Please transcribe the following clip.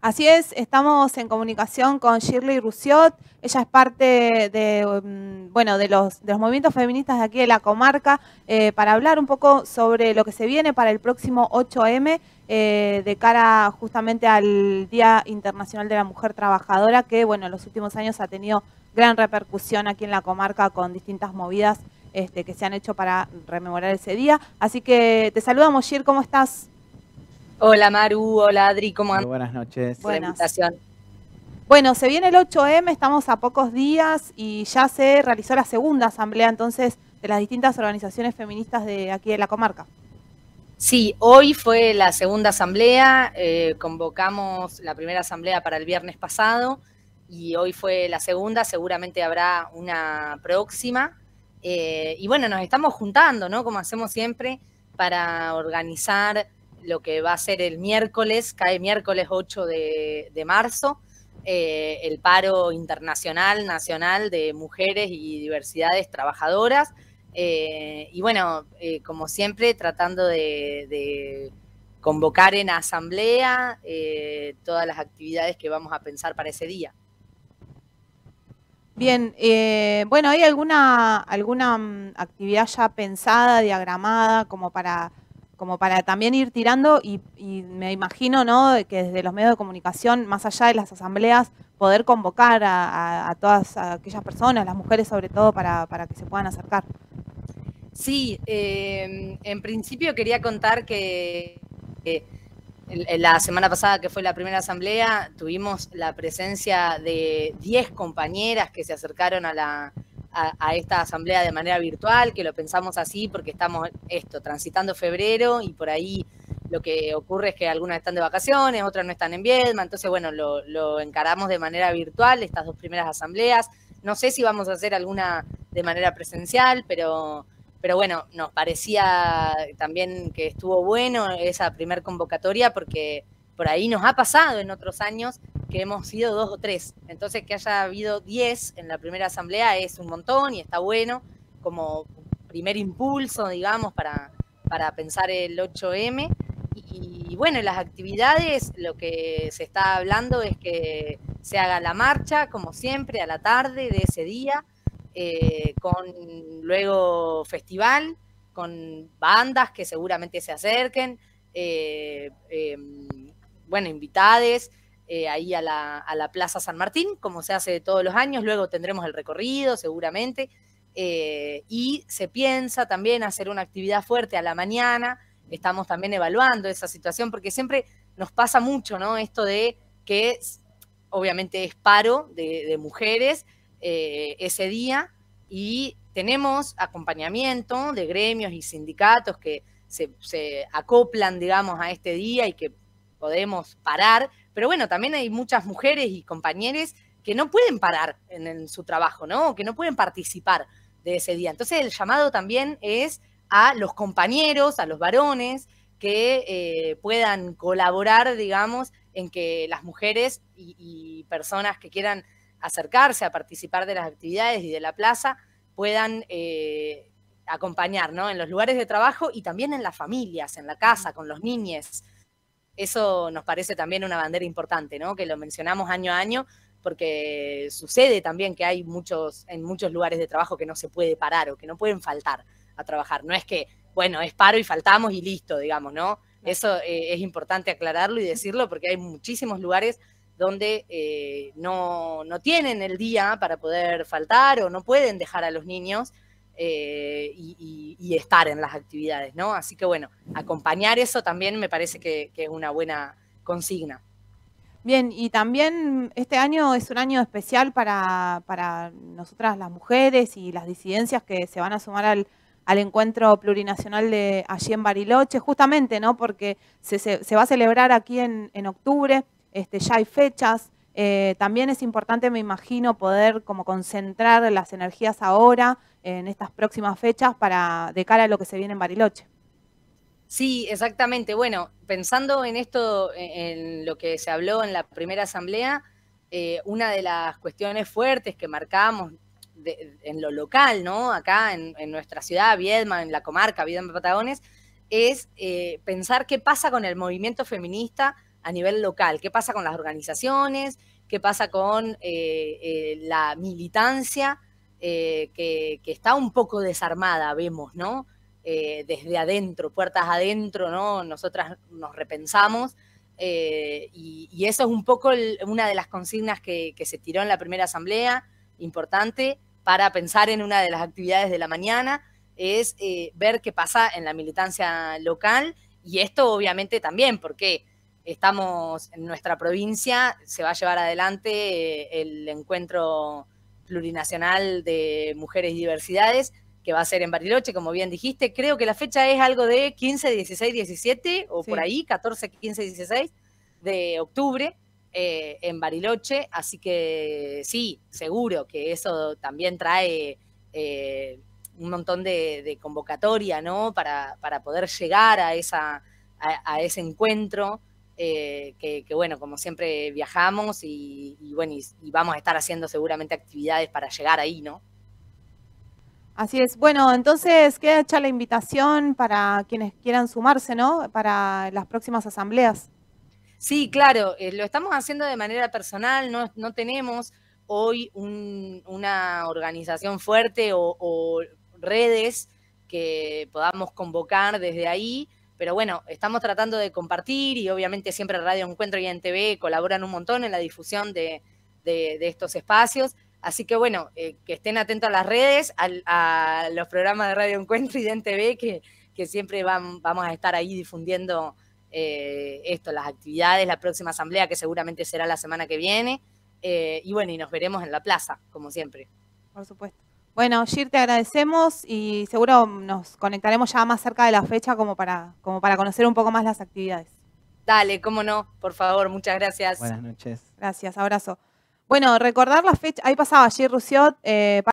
Así es, estamos en comunicación con Shirley Rusiot. Ella es parte de, mm, bueno, de los, de los movimientos feministas de aquí de la comarca eh, para hablar un poco sobre lo que se viene para el próximo 8M eh, de cara justamente al Día Internacional de la Mujer Trabajadora que, bueno, en los últimos años ha tenido gran repercusión aquí en la comarca con distintas movidas este, que se han hecho para rememorar ese día. Así que te saludamos, Shirley, ¿cómo estás? Hola Maru, hola Adri, ¿cómo andan? Buenas noches. Buenas. Bueno, se viene el 8M, estamos a pocos días y ya se realizó la segunda asamblea entonces de las distintas organizaciones feministas de aquí de la comarca. Sí, hoy fue la segunda asamblea, eh, convocamos la primera asamblea para el viernes pasado y hoy fue la segunda, seguramente habrá una próxima. Eh, y bueno, nos estamos juntando, ¿no? Como hacemos siempre, para organizar lo que va a ser el miércoles, cae miércoles 8 de, marzo, eh, el paro internacional, nacional de mujeres y diversidades trabajadoras. Eh, y bueno, eh, como siempre, tratando de, de convocar en asamblea todas las actividades que vamos a pensar para ese día. Bien, bueno, ¿hay alguna, alguna mm, actividad ya pensada, diagramada, como para como para también ir tirando y, me imagino ¿no? que desde los medios de comunicación, más allá de las asambleas, poder convocar a, todas aquellas personas, las mujeres sobre todo, para, que se puedan acercar. Sí, em, en principio quería contar que, que la semana pasada, que fue la primera asamblea, tuvimos la presencia de 10 compañeras que se acercaron a la, a, esta asamblea de manera virtual, que lo pensamos así porque estamos esto, transitando febrero y por ahí lo que ocurre es que algunas están de vacaciones, otras no están en Viedma, entonces bueno, lo, lo encaramos de manera virtual, estas dos primeras asambleas. No sé si vamos a hacer alguna de manera presencial, pero, pero bueno, nos parecía también que estuvo bueno esa primer convocatoria porque por ahí nos ha pasado en otros años que hemos sido dos o tres. Entonces, que haya habido diez en la primera asamblea es un montón y está bueno como primer impulso, digamos, para, pensar el 8M. Y, bueno, en las actividades, lo que se está hablando es que se haga la marcha, como siempre, a la tarde de ese día, eh, con luego festival, con bandas que seguramente se acerquen, eh, em, bueno, invitades. Eh, ahí a la, Plaza San Martín, como se hace todos los años. Luego tendremos el recorrido, seguramente. Eh, y se piensa también hacer una actividad fuerte a la mañana. Estamos también evaluando esa situación porque siempre nos pasa mucho, ¿no? Esto de que obviamente es paro de, mujeres eh, ese día y tenemos acompañamiento de gremios y sindicatos que se, se acoplan, digamos, a este día y que podemos parar, pero bueno, también hay muchas mujeres y compañeros que no pueden parar en, su trabajo, ¿no? Que no pueden participar de ese día. Entonces el llamado también es a los compañeros, a los varones, que eh, puedan colaborar, digamos, en que las mujeres y, personas que quieran acercarse a participar de las actividades y de la plaza puedan eh, acompañar, ¿no? En los lugares de trabajo y también en las familias, en la casa, con los niños eso nos parece también una bandera importante, ¿no? Que lo mencionamos año a año, porque sucede también que hay muchos, en muchos lugares de trabajo que no se puede parar o que no pueden faltar a trabajar. No es que, bueno, es paro y faltamos y listo, digamos, ¿no? Eso eh, es importante aclararlo y decirlo porque hay muchísimos lugares donde eh, no, no tienen el día para poder faltar o no pueden dejar a los niños eh, y, estar en las actividades, ¿no? Así que bueno, acompañar eso también me parece que, es una buena consigna. Bien, y también este año es un año especial para, nosotras las mujeres y las disidencias que se van a sumar al, encuentro plurinacional de allí en Bariloche, justamente, ¿no? Porque se, se, va a celebrar aquí en, en, octubre, este, ya hay fechas, eh, también es importante, me imagino, poder como concentrar las energías ahora, en estas próximas fechas, para de cara a lo que se viene en Bariloche. Sí, exactamente. Bueno, pensando en esto, e, en lo que se habló en la primera asamblea, eh, una de las cuestiones fuertes que marcamos en lo local, ¿no? Acá en, nuestra ciudad, Viedma, en la comarca, Viedma Patagones, es eh, pensar qué pasa con el movimiento feminista a nivel local. ¿Qué pasa con las organizaciones? ¿Qué pasa con eh, eh, la militancia eh, que, está un poco desarmada, vemos, ¿no? desde adentro, puertas adentro, ¿no? Nosotras nos repensamos. Y, eso es un poco una de las consignas que, se tiró en la primera asamblea, importante, para pensar en una de las actividades de la mañana, es ver qué pasa en la militancia local y esto obviamente también, porque estamos en nuestra provincia, se va a llevar adelante eh, el encuentro plurinacional de mujeres y diversidades, que va a ser en Bariloche, como bien dijiste. Creo que la fecha es algo de 15, 16, 17 o por ahí, 14, 15, 16 de octubre. Eh, en Bariloche, así que sí, seguro que eso también trae eh, un montón de, convocatoria, ¿no? Para, poder llegar a, esa, a ese encuentro eh, que, bueno, como siempre viajamos y, bueno, y, vamos a estar haciendo seguramente actividades para llegar ahí, ¿no? Así es. Bueno, entonces queda hecha la invitación para quienes quieran sumarse, ¿no? Para las próximas asambleas. Sí, claro, eh, lo estamos haciendo de manera personal, no, tenemos hoy una organización fuerte o, o redes que podamos convocar desde ahí. Pero bueno, estamos tratando de compartir y obviamente siempre Radio Encuentro y en colaboran un montón en la difusión de, estos espacios. Así que bueno, eh, que estén atentos a las redes, a los programas de Radio Encuentro y de NTV, que, que siempre vamos a estar ahí difundiendo eh, esto, las actividades, la próxima asamblea, que seguramente será la semana que viene. Eh, y bueno, y nos veremos en la plaza, como siempre. Por supuesto. Bueno, Gir, te agradecemos y seguro nos conectaremos ya más cerca de la fecha como para, como para conocer un poco más las actividades. Dale, cómo no, por favor, muchas gracias. Buenas noches. Gracias, abrazo. Bueno, recordar la fecha, ahí pasaba Gir Rusiot. Eh,